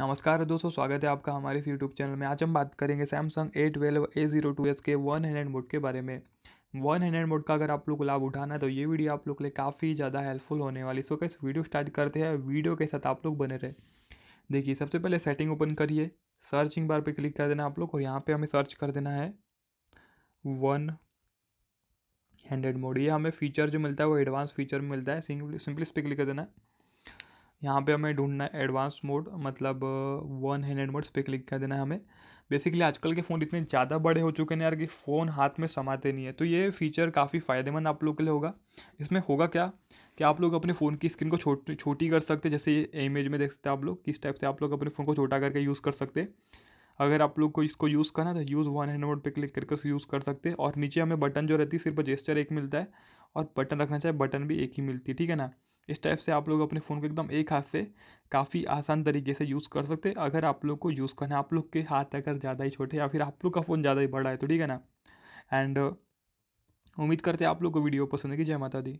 नमस्कार दोस्तों स्वागत है आपका हमारे इस यूट्यूब चैनल में आज हम बात करेंगे Samsung A twelve A zero two S के वन हंड्रेड मोड के बारे में वन हंड्रेड मोड का अगर आप लोग को लाभ उठाना है तो ये वीडियो आप लोग के लिए काफ़ी ज़्यादा हेल्पफुल होने वाली सो कैसे वीडियो स्टार्ट करते हैं वीडियो के साथ आप लोग बने रहे देखिए सबसे पहले सेटिंग ओपन करिए सर्चिंग बार पर क्लिक कर देना आप लोग और यहाँ पर हमें सर्च कर देना है वन हंड्रेड मोड ये हमें फीचर जो मिलता है वो एडवांस फीचर में मिलता है सिंपली सिंपली इस पर क्लिक कर देना है यहाँ पे हमें ढूंढना है एडवांस मोड मतलब वन हैंडेड मोड्स पे क्लिक कर देना है हमें बेसिकली आजकल के फ़ोन इतने ज़्यादा बड़े हो चुके हैं यार कि फ़ोन हाथ में समाते नहीं है तो ये फीचर काफ़ी फ़ायदेमंद आप लोग के लिए होगा इसमें होगा क्या कि आप लोग अपने फ़ोन की स्क्रीन को छोटी छोटी कर सकते जैसे ये इमेज में देख सकते हैं आप लोग किस टाइप से आप लोग अपने फ़ोन को छोटा करके यूज़ कर सकते अगर आप लोग को इसको यूज़ करना तो यूज़ वन हैंड मोड पर क्लिक करके यूज़ कर सकते और नीचे हमें बटन जो रहती है सिर्फ जेस्चर एक मिलता है और बटन रखना चाहिए बटन भी एक ही मिलती है ठीक है ना इस टाइप से आप लोग अपने फ़ोन को एकदम एक हाथ से काफ़ी आसान तरीके से यूज़ कर सकते हैं अगर आप लोग को यूज़ करना है आप लोग के हाथ अगर ज़्यादा ही छोटे या फिर आप लोग का फ़ोन ज़्यादा ही बड़ा है तो ठीक है ना एंड उम्मीद करते हैं आप लोग को वीडियो पसंद है कि जय माता दी